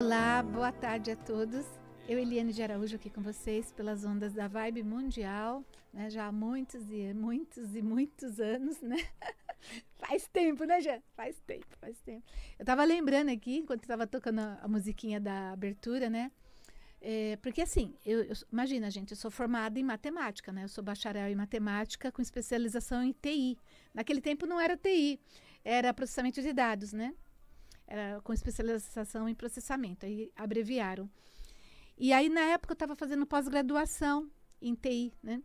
Olá, boa tarde a todos. Eu, Eliane de Araújo, aqui com vocês pelas ondas da Vibe Mundial, né? já há muitos e muitos e muitos anos, né? faz tempo, né, Jean? Faz tempo, faz tempo. Eu tava lembrando aqui, enquanto estava tocando a, musiquinha da abertura, né? É, porque assim, eu, eu, imagina, gente, eu sou formada em matemática, né? Eu sou bacharel em matemática com especialização em TI. Naquele tempo não era TI, era processamento de dados, né? era com especialização em processamento, aí abreviaram. E aí, na época, eu estava fazendo pós-graduação em TI, né?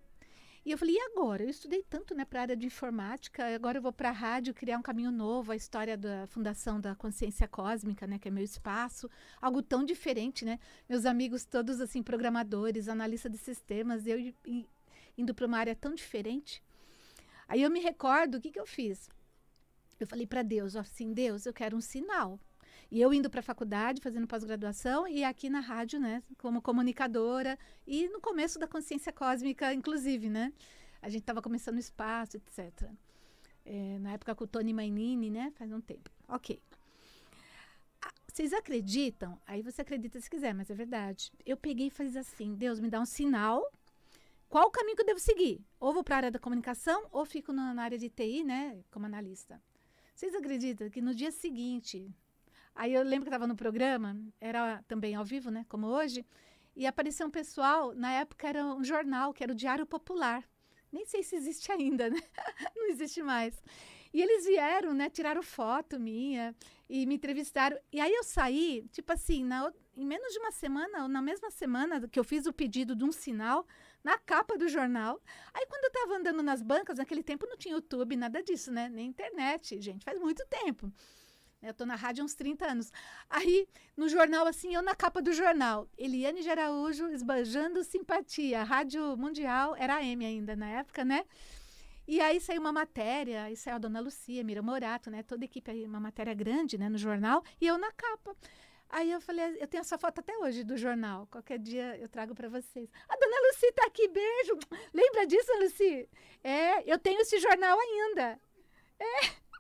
E eu falei, e agora? Eu estudei tanto né, para a área de informática, agora eu vou para a rádio criar um caminho novo, a história da fundação da consciência cósmica, né, que é meu espaço, algo tão diferente, né? Meus amigos todos assim programadores, analistas de sistemas, eu indo para uma área tão diferente. Aí eu me recordo, o que, que eu fiz? Eu falei para Deus, assim, Deus, eu quero um sinal. E eu indo para a faculdade, fazendo pós-graduação, e aqui na rádio, né, como comunicadora, e no começo da consciência cósmica, inclusive, né? A gente estava começando o espaço, etc. É, na época com o Tony Mainini, né? Faz um tempo. Ok. Ah, vocês acreditam? Aí você acredita se quiser, mas é verdade. Eu peguei e fiz assim: Deus me dá um sinal. Qual o caminho que eu devo seguir? Ou vou para a área da comunicação, ou fico na, na área de TI, né? Como analista. Vocês acreditam que no dia seguinte, aí eu lembro que estava no programa, era também ao vivo, né, como hoje, e apareceu um pessoal, na época era um jornal, que era o Diário Popular. Nem sei se existe ainda, né? Não existe mais. E eles vieram, né? Tiraram foto minha e me entrevistaram. E aí eu saí, tipo assim, na, em menos de uma semana, ou na mesma semana que eu fiz o pedido de um sinal, na capa do jornal. Aí quando eu estava andando nas bancas, naquele tempo não tinha YouTube, nada disso, né? Nem internet, gente, faz muito tempo. Né, eu tô na rádio há uns 30 anos. Aí, no jornal, assim, eu na capa do jornal. Eliane Geraújo esbanjando simpatia. rádio Mundial era M ainda na época, né? E aí saiu uma matéria, aí saiu a dona Lucia, Mira Morato, né? Toda a equipe aí, uma matéria grande, né? No jornal. E eu na capa. Aí eu falei, eu tenho essa foto até hoje do jornal. Qualquer dia eu trago para vocês. A dona Luci está aqui, beijo. Lembra disso, Luci? É, eu tenho esse jornal ainda. É.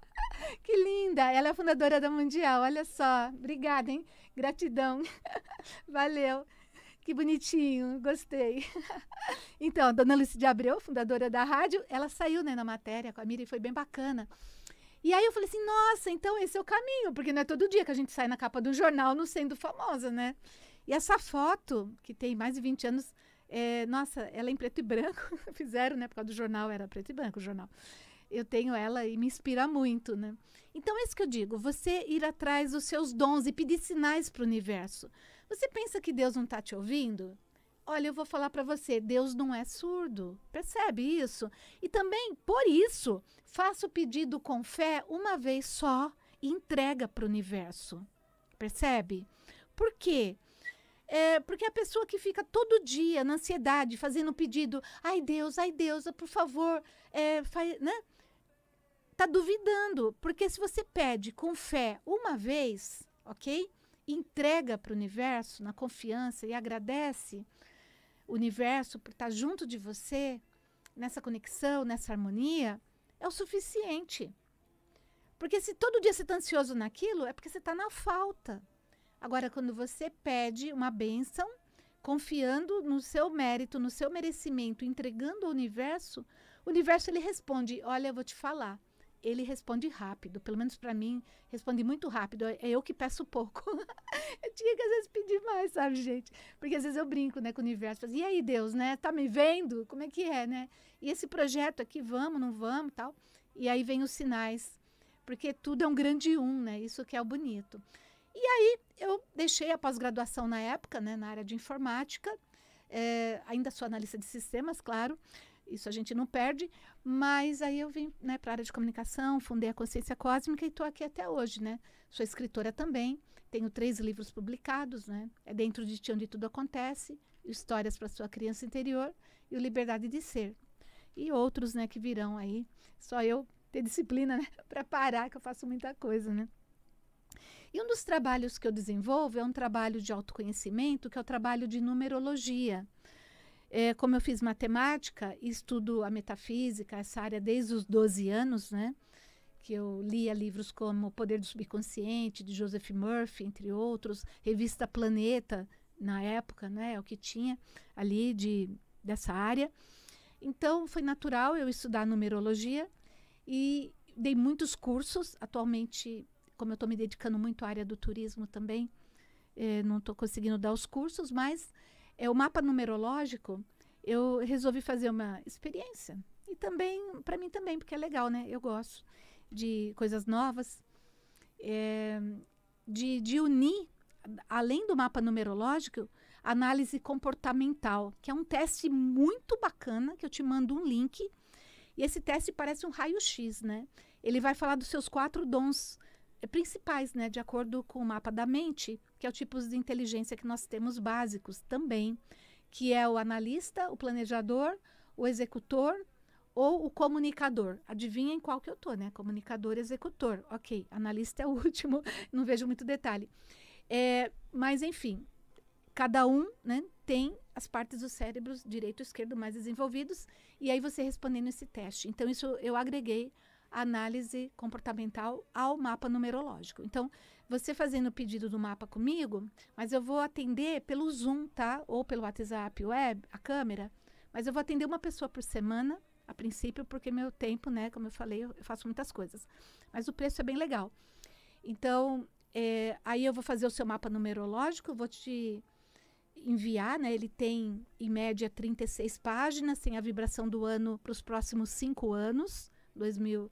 Que linda! Ela é fundadora da Mundial, olha só. Obrigada, hein? Gratidão. Valeu. Que bonitinho, gostei. Então, a dona Luci de Abreu, fundadora da rádio, ela saiu né, na matéria com a Miri, foi bem bacana. E aí eu falei assim, nossa, então esse é o caminho, porque não é todo dia que a gente sai na capa do jornal não sendo famosa, né? E essa foto, que tem mais de 20 anos, é, nossa, ela é em preto e branco, fizeram, né? Por causa do jornal, era preto e branco o jornal. Eu tenho ela e me inspira muito, né? Então é isso que eu digo, você ir atrás dos seus dons e pedir sinais para o universo. Você pensa que Deus não está te ouvindo? Olha, eu vou falar para você, Deus não é surdo. Percebe isso? E também, por isso, faça o pedido com fé uma vez só e entrega para o universo. Percebe? Por quê? É, porque a pessoa que fica todo dia na ansiedade, fazendo o pedido, ai Deus, ai Deus, por favor, é, faz, né? Tá duvidando, porque se você pede com fé uma vez, ok? Entrega para o universo na confiança e agradece, universo por estar junto de você, nessa conexão, nessa harmonia, é o suficiente. Porque se todo dia você está ansioso naquilo, é porque você está na falta. Agora, quando você pede uma bênção, confiando no seu mérito, no seu merecimento, entregando ao universo, o universo ele responde: Olha, eu vou te falar ele responde rápido, pelo menos para mim, responde muito rápido. É eu que peço pouco. eu tinha que às vezes pedir mais, sabe, gente? Porque às vezes eu brinco, né, com o universo, assim, e aí, Deus, né? Tá me vendo? Como é que é, né? E esse projeto aqui, vamos, não vamos, tal. E aí vem os sinais, porque tudo é um grande um, né? Isso que é o bonito. E aí eu deixei a pós-graduação na época, né, na área de informática, é, ainda sou analista de sistemas, claro. Isso a gente não perde, mas aí eu vim né, para a área de comunicação, fundei a Consciência Cósmica e estou aqui até hoje, né? Sou escritora também, tenho três livros publicados, né? É Dentro de Ti Onde Tudo Acontece, Histórias para Sua Criança Interior e o Liberdade de Ser. E outros, né, que virão aí. Só eu ter disciplina né, para parar, que eu faço muita coisa, né? E um dos trabalhos que eu desenvolvo é um trabalho de autoconhecimento, que é o trabalho de numerologia. É, como eu fiz matemática e estudo a metafísica, essa área desde os 12 anos, né? que eu lia livros como O Poder do Subconsciente, de Joseph Murphy, entre outros, revista Planeta, na época, né, é o que tinha ali de, dessa área. Então, foi natural eu estudar numerologia e dei muitos cursos. Atualmente, como eu estou me dedicando muito à área do turismo também, eh, não estou conseguindo dar os cursos, mas é, o mapa numerológico, eu resolvi fazer uma experiência. E também, para mim também, porque é legal, né? Eu gosto de coisas novas, é, de, de unir, além do mapa numerológico, análise comportamental, que é um teste muito bacana, que eu te mando um link. E esse teste parece um raio-x, né? Ele vai falar dos seus quatro dons principais, né, de acordo com o mapa da mente, que é o tipo de inteligência que nós temos básicos também, que é o analista, o planejador, o executor ou o comunicador. Adivinhem qual que eu tô, né? Comunicador, executor. Ok, analista é o último, não vejo muito detalhe. É, mas enfim, cada um, né, tem as partes do cérebro direito e esquerdo mais desenvolvidos e aí você respondendo esse teste. Então isso eu agreguei análise comportamental ao mapa numerológico. Então, você fazendo o pedido do mapa comigo, mas eu vou atender pelo Zoom, tá? Ou pelo WhatsApp web, a câmera, mas eu vou atender uma pessoa por semana, a princípio, porque meu tempo, né, como eu falei, eu faço muitas coisas. Mas o preço é bem legal. Então, é, aí eu vou fazer o seu mapa numerológico, vou te enviar, né? Ele tem em média 36 páginas, tem a vibração do ano para os próximos cinco anos, 2000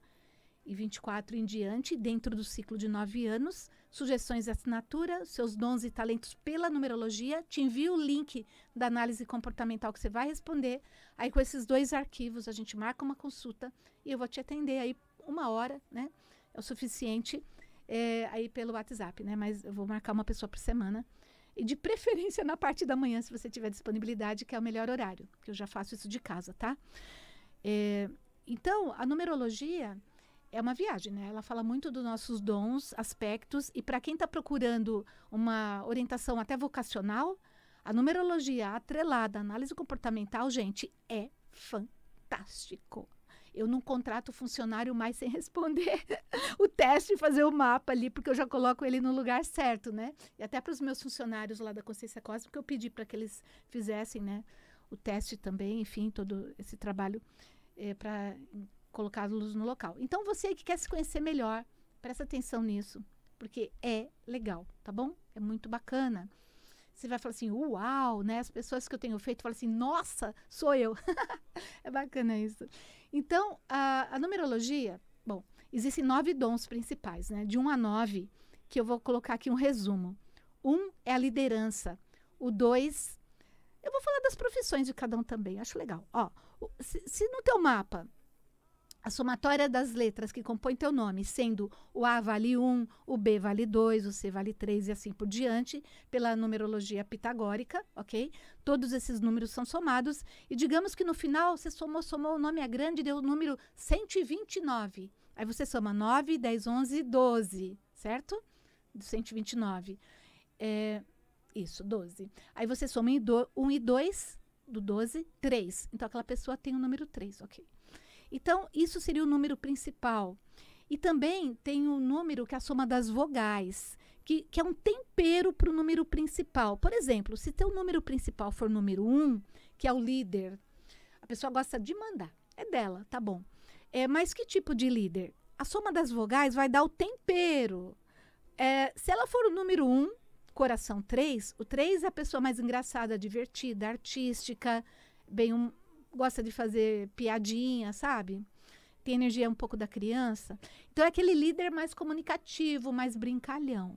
e 24 em diante, dentro do ciclo de 9 anos. Sugestões e assinatura, seus dons e talentos pela numerologia. Te envio o link da análise comportamental que você vai responder. Aí com esses dois arquivos a gente marca uma consulta e eu vou te atender aí uma hora, né? É o suficiente é, aí pelo WhatsApp, né? Mas eu vou marcar uma pessoa por semana. E de preferência na parte da manhã, se você tiver disponibilidade, que é o melhor horário, que eu já faço isso de casa, tá? É, então, a numerologia é uma viagem, né? Ela fala muito dos nossos dons, aspectos, e para quem está procurando uma orientação até vocacional, a numerologia atrelada à análise comportamental, gente, é fantástico. Eu não contrato funcionário mais sem responder o teste e fazer o mapa ali, porque eu já coloco ele no lugar certo, né? E até para os meus funcionários lá da Consciência Cósmica, eu pedi para que eles fizessem, né? O teste também, enfim, todo esse trabalho é, eh, para colocá-los no local. Então, você que quer se conhecer melhor, presta atenção nisso, porque é legal, tá bom? É muito bacana. Você vai falar assim, uau, né? As pessoas que eu tenho feito falam assim, nossa, sou eu. é bacana isso. Então, a, a numerologia, bom, existem nove dons principais, né? De um a nove, que eu vou colocar aqui um resumo. Um é a liderança. O dois, eu vou falar das profissões de cada um também, acho legal. Ó, se, se no teu mapa a somatória das letras que compõem teu nome, sendo o A vale 1, o B vale 2, o C vale 3 e assim por diante, pela numerologia pitagórica, ok? Todos esses números são somados e digamos que no final você somou, somou, o nome é grande deu o número 129. Aí você soma 9, 10, 11, 12, certo? 129. É, isso, 12. Aí você soma 1 e 2, do 12, 3. Então aquela pessoa tem o número 3, ok? Então, isso seria o número principal. E também tem o número que é a soma das vogais, que, que é um tempero para o número principal. Por exemplo, se teu número principal for o número 1, um, que é o líder, a pessoa gosta de mandar. É dela, tá bom. É, mas que tipo de líder? A soma das vogais vai dar o tempero. É, se ela for o número 1, um, coração 3, o 3 é a pessoa mais engraçada, divertida, artística, bem, um, gosta de fazer piadinha, sabe? Tem energia um pouco da criança. Então é aquele líder mais comunicativo, mais brincalhão.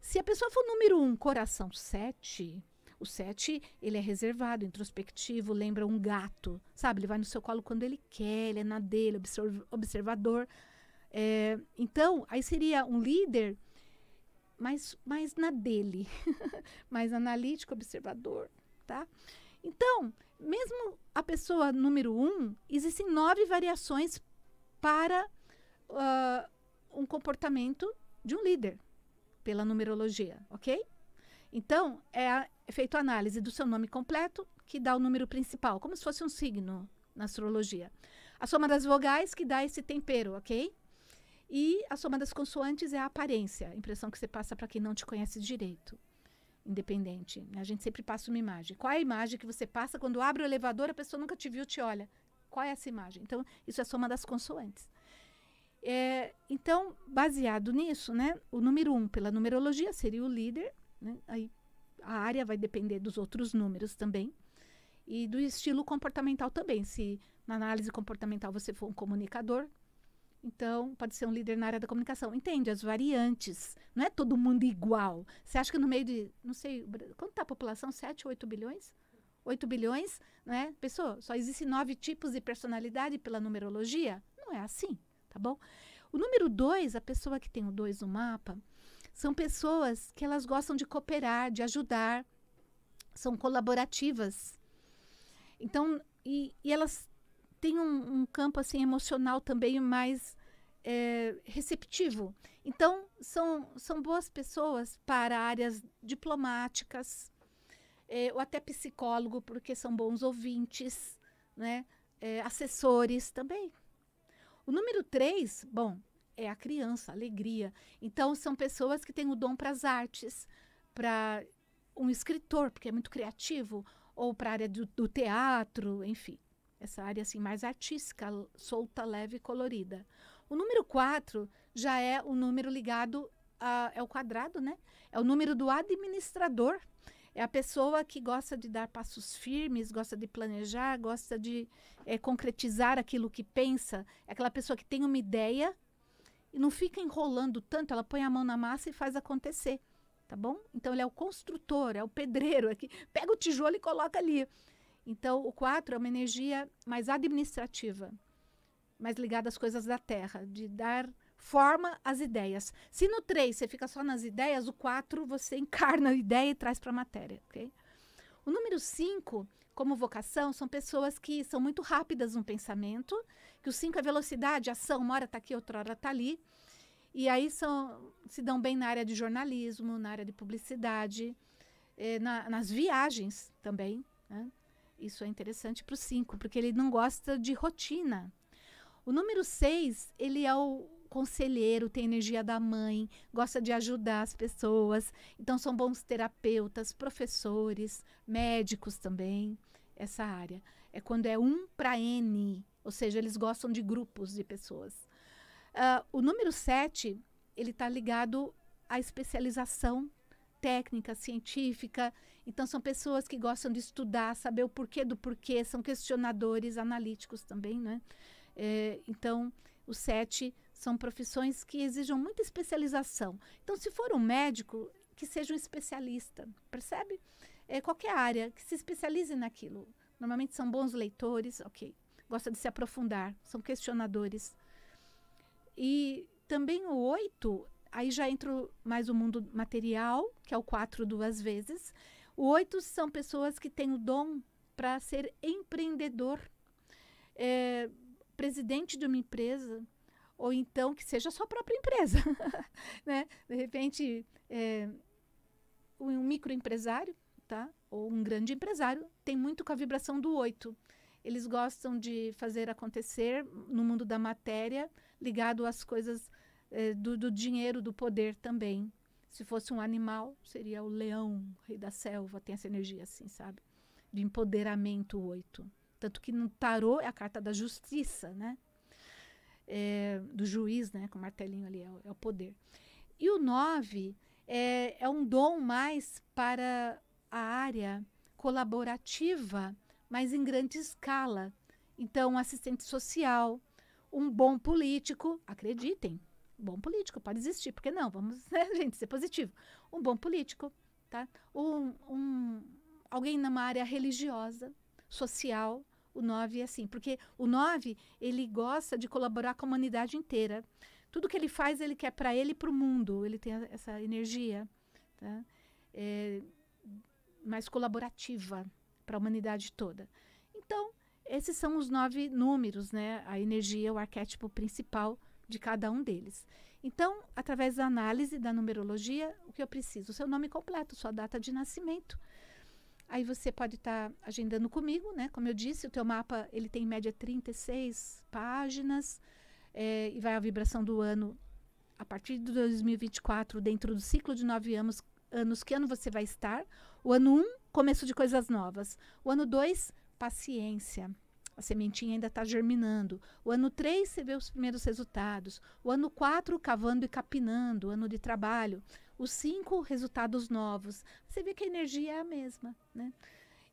Se a pessoa for número um, coração sete, o sete ele é reservado, introspectivo, lembra um gato, sabe? Ele vai no seu colo quando ele quer, ele é na dele, observador. É, então, aí seria um líder mais, mais na dele, mais analítico, observador, tá? Então, mesmo a pessoa número um, existem nove variações para uh, um comportamento de um líder, pela numerologia, ok? Então, é, a, é feito a análise do seu nome completo, que dá o número principal, como se fosse um signo na astrologia. A soma das vogais, que dá esse tempero, ok? E a soma das consoantes é a aparência, a impressão que você passa para quem não te conhece direito independente. A gente sempre passa uma imagem. Qual é a imagem que você passa quando abre o elevador, a pessoa nunca te viu, te olha? Qual é essa imagem? Então, isso é soma das consoantes. É, então, baseado nisso, né, o número um, pela numerologia, seria o líder. Né, aí a área vai depender dos outros números também. E do estilo comportamental também. Se na análise comportamental você for um comunicador, então, pode ser um líder na área da comunicação. Entende? As variantes. Não é todo mundo igual. Você acha que no meio de, não sei, quanto está a população? 7, 8 bilhões? 8 bilhões, é Pessoa, só existem nove tipos de personalidade pela numerologia? Não é assim, tá bom? O número 2, a pessoa que tem o 2 no mapa, são pessoas que elas gostam de cooperar, de ajudar, são colaborativas. Então, e, e elas tem um, um campo assim emocional também mais é, receptivo. Então, são, são boas pessoas para áreas diplomáticas, é, ou até psicólogo, porque são bons ouvintes, né? É, assessores também. O número três, bom, é a criança, a alegria. Então, são pessoas que têm o dom para as artes, para um escritor, porque é muito criativo, ou para a área do, do teatro, enfim essa área assim mais artística, solta, leve e colorida. O número 4 já é o número ligado a, é o quadrado, né? É o número do administrador. É a pessoa que gosta de dar passos firmes, gosta de planejar, gosta de é, concretizar aquilo que pensa. É aquela pessoa que tem uma ideia e não fica enrolando tanto, ela põe a mão na massa e faz acontecer. Tá bom? Então ele é o construtor, é o pedreiro, é pega o tijolo e coloca ali. Então, o 4 é uma energia mais administrativa, mais ligada às coisas da terra, de dar forma às ideias. Se no 3 você fica só nas ideias, o 4 você encarna a ideia e traz para a matéria, ok? O número 5, como vocação, são pessoas que são muito rápidas no pensamento, que o 5 é velocidade, ação, uma hora está aqui, outra hora está ali. E aí são, se dão bem na área de jornalismo, na área de publicidade, eh, na, nas viagens também, né? Isso é interessante para o 5, porque ele não gosta de rotina. O número 6, ele é o conselheiro, tem energia da mãe, gosta de ajudar as pessoas. Então, são bons terapeutas, professores, médicos também, essa área. É quando é 1 um para N, ou seja, eles gostam de grupos de pessoas. Uh, o número 7, ele está ligado à especialização técnica, científica. Então, são pessoas que gostam de estudar, saber o porquê do porquê, são questionadores, analíticos também, né? É, então, os sete são profissões que exigem muita especialização. Então, se for um médico, que seja um especialista, percebe? É, qualquer área, que se especialize naquilo. Normalmente são bons leitores, ok. Gosta de se aprofundar, são questionadores. E também o oito, aí já entra mais o mundo material, que é o quatro duas vezes, o oito são pessoas que têm o dom para ser empreendedor, é, presidente de uma empresa, ou então que seja a sua própria empresa. né? De repente, é, um microempresário, tá? ou um grande empresário, tem muito com a vibração do oito. Eles gostam de fazer acontecer no mundo da matéria, ligado às coisas é, do, do dinheiro, do poder também. Se fosse um animal, seria o leão, o rei da selva, tem essa energia assim, sabe? De empoderamento oito. Tanto que no tarô é a carta da justiça, né? É, do juiz, né? Com o martelinho ali, é o, é o poder. E o nove é, é um dom mais para a área colaborativa, mas em grande escala. Então, assistente social, um bom político, acreditem, bom político, pode existir, porque não? Vamos, né, gente, ser positivo. Um bom político, tá? Um, um, alguém numa área religiosa, social, o 9 é assim, porque o 9, ele gosta de colaborar com a humanidade inteira. Tudo que ele faz, ele quer para ele e para o mundo. Ele tem essa energia tá? é, mais colaborativa para a humanidade toda. Então, esses são os nove números, né? A energia, o arquétipo principal de cada um deles. Então, através da análise da numerologia, o que eu preciso? O seu nome completo, sua data de nascimento. Aí você pode estar tá agendando comigo, né? Como eu disse, o teu mapa ele tem em média 36 páginas é, e vai a vibração do ano a partir de 2024, dentro do ciclo de nove anos, anos que ano você vai estar? O ano 1, um, começo de coisas novas. O ano 2, paciência a sementinha ainda está germinando. O ano 3 você vê os primeiros resultados. O ano 4, cavando e capinando, ano de trabalho. Os 5, resultados novos. Você vê que a energia é a mesma, né?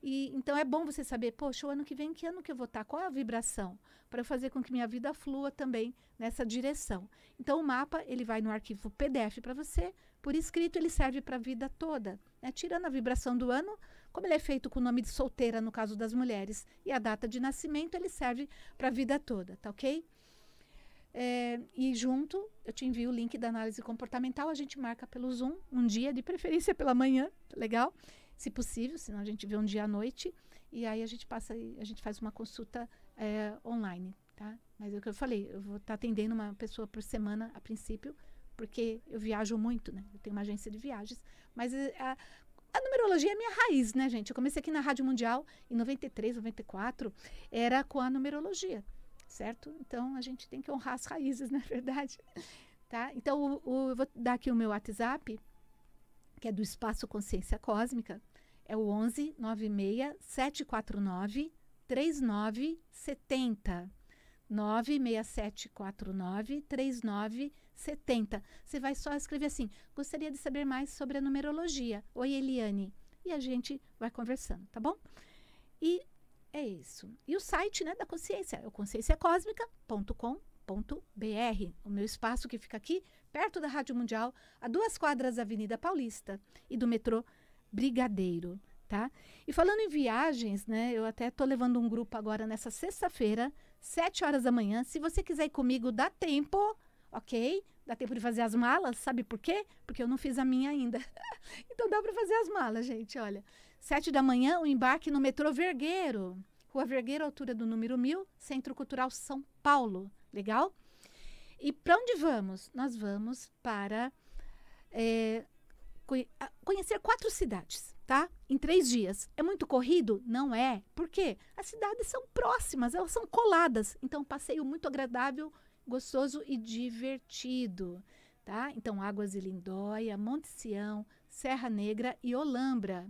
E, então é bom você saber, poxa, o ano que vem, que ano que eu vou estar? Tá? Qual é a vibração? Para fazer com que minha vida flua também nessa direção. Então o mapa, ele vai no arquivo PDF para você, por escrito ele serve para a vida toda. Né? Tirando a vibração do ano, como ele é feito com o nome de solteira, no caso das mulheres, e a data de nascimento, ele serve para a vida toda, tá ok? É, e junto, eu te envio o link da análise comportamental, a gente marca pelo Zoom, um dia, de preferência pela manhã, tá legal? Se possível, senão a gente vê um dia à noite, e aí a gente passa, a gente faz uma consulta é, online, tá? Mas é o que eu falei, eu vou estar tá atendendo uma pessoa por semana a princípio, porque eu viajo muito, né? Eu tenho uma agência de viagens, mas é, a, a numerologia é minha raiz, né, gente? Eu comecei aqui na Rádio Mundial em 93, 94, era com a numerologia, certo? Então a gente tem que honrar as raízes, na é verdade. Tá? Então o, o, eu vou dar aqui o meu WhatsApp, que é do Espaço Consciência Cósmica, é o 11 96 749 3970. 96749 3970. 70. Você vai só escrever assim: gostaria de saber mais sobre a numerologia. Oi, Eliane. E a gente vai conversando, tá bom? E é isso. E o site né, da consciência é o consciênciacósmica.com.br, O meu espaço que fica aqui, perto da Rádio Mundial, a duas quadras da Avenida Paulista e do metrô Brigadeiro. Tá? E falando em viagens, né? Eu até estou levando um grupo agora nessa sexta-feira, sete horas da manhã. Se você quiser ir comigo, dá tempo ok, dá tempo de fazer as malas, sabe por quê? Porque eu não fiz a minha ainda. então dá para fazer as malas, gente, olha. Sete da manhã, o embarque no metrô Vergueiro. Rua Vergueiro, altura do número mil, Centro Cultural São Paulo. Legal? E para onde vamos? Nós vamos para é, conhecer quatro cidades, tá? Em três dias. É muito corrido? Não é. Por quê? As cidades são próximas, elas são coladas. Então, passeio muito agradável gostoso e divertido. Tá? Então, Águas de Lindóia, Monte Sião, Serra Negra e Olambra.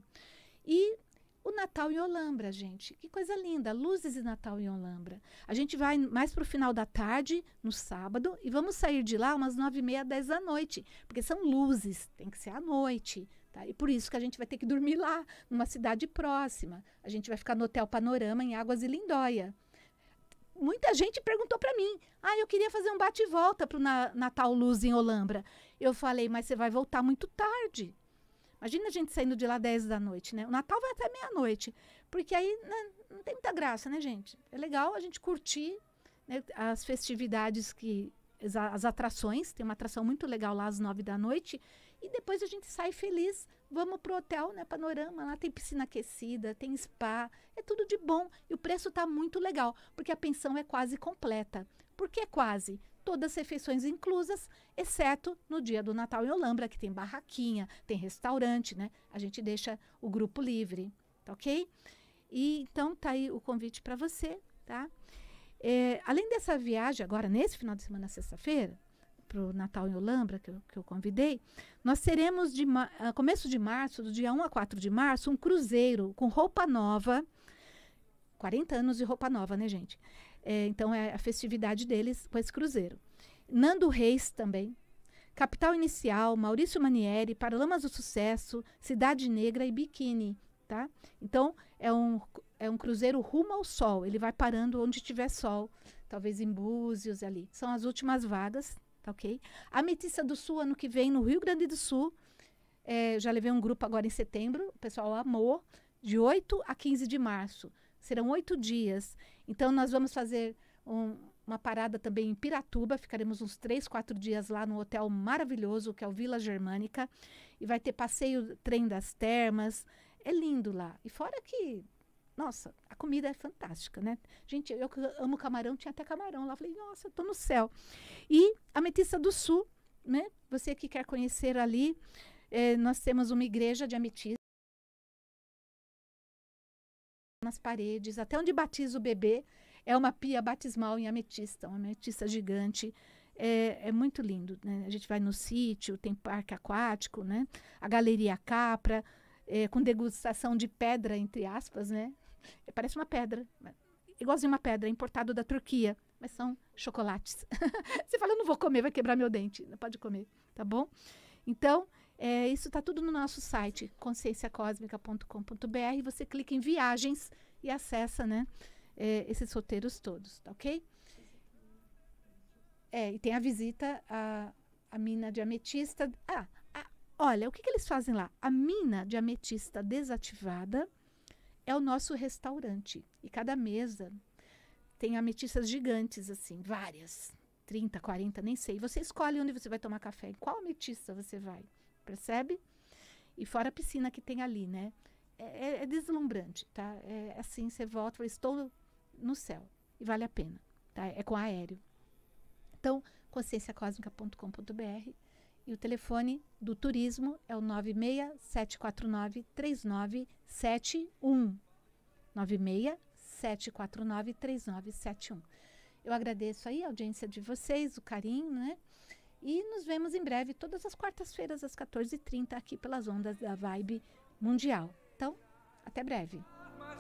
E o Natal em Olambra, gente. Que coisa linda! Luzes de Natal em Olambra. A gente vai mais para o final da tarde, no sábado, e vamos sair de lá umas nove e meia, dez da noite, porque são luzes, tem que ser à noite. Tá? E por isso que a gente vai ter que dormir lá, numa cidade próxima. A gente vai ficar no Hotel Panorama, em Águas de Lindóia muita gente perguntou para mim: ah, eu queria fazer um bate e volta para o Natal Luz em Olambra. Eu falei, mas você vai voltar muito tarde. Imagina a gente saindo de lá 10 da noite, né? O Natal vai até meia-noite, porque aí né, não tem muita graça, né, gente? É legal a gente curtir né, as festividades que as atrações, tem uma atração muito legal lá às nove da noite, e depois a gente sai feliz vamos pro hotel, né? Panorama, lá tem piscina aquecida, tem spa, é tudo de bom. E o preço está muito legal, porque a pensão é quase completa. Por que quase? Todas as refeições inclusas, exceto no dia do Natal em Olambra, que tem barraquinha, tem restaurante, né? A gente deixa o grupo livre, tá ok? E então tá aí o convite para você, tá? É, além dessa viagem agora, nesse final de semana, sexta-feira, para o Natal em Olambra, que eu, que eu convidei, nós teremos, de ah, começo de março, do dia 1 a 4 de março, um cruzeiro com roupa nova. 40 anos de roupa nova, né, gente? É, então é a festividade deles com esse cruzeiro. Nando Reis também. Capital Inicial, Maurício Manieri, Paralamas do Sucesso, Cidade Negra e Biquíni, tá? Então é um, é um cruzeiro rumo ao sol. Ele vai parando onde tiver sol, talvez em Búzios ali. São as últimas vagas, Tá ok? A Metissa do Sul, ano que vem, no Rio Grande do Sul. É, já levei um grupo agora em setembro, o pessoal amou. De 8 a 15 de março. Serão oito dias. Então, nós vamos fazer um, uma parada também em Piratuba. Ficaremos uns três, quatro dias lá no hotel maravilhoso, que é o Vila Germânica. E vai ter passeio, trem das termas. É lindo lá. E fora que nossa, a comida é fantástica, né? Gente, eu amo camarão, tinha até camarão lá. Falei, nossa, estou no céu. E Ametista do Sul, né? Você que quer conhecer ali, eh, nós temos uma igreja de ametista nas paredes, até onde batiza o bebê, é uma pia batismal em ametista, uma ametista gigante. É, é, muito lindo, né? A gente vai no sítio, tem parque aquático, né? A Galeria Capra, é, com degustação de pedra, entre aspas, né? Parece uma pedra. Igualzinho uma pedra, importado da Turquia. Mas são chocolates. Você fala, eu não vou comer, vai quebrar meu dente. Não pode comer, tá bom? Então, é, isso está tudo no nosso site, conscienciacosmica.com.br. Você clica em viagens e acessa né, é, esses roteiros todos, tá ok? É, e tem a visita à, à mina de ametista. Ah, a, olha, o que, que eles fazem lá? A mina de ametista desativada é o nosso restaurante. E cada mesa tem ametistas gigantes, assim, várias. 30, 40, nem sei. Você escolhe onde você vai tomar café, em qual ametista você vai, percebe? E fora a piscina que tem ali, né? É, é, é deslumbrante, tá? É, é assim, você volta e fala, estou no céu. E vale a pena, tá? É com aéreo. Então, conscienciacósmica.com.br e o telefone do turismo é o 96-749-3971. 967493971. 3971 Eu agradeço aí a audiência de vocês, o carinho, né? E nos vemos em breve, todas as quartas-feiras, às 14h30, aqui pelas ondas da Vibe Mundial. Então, até breve.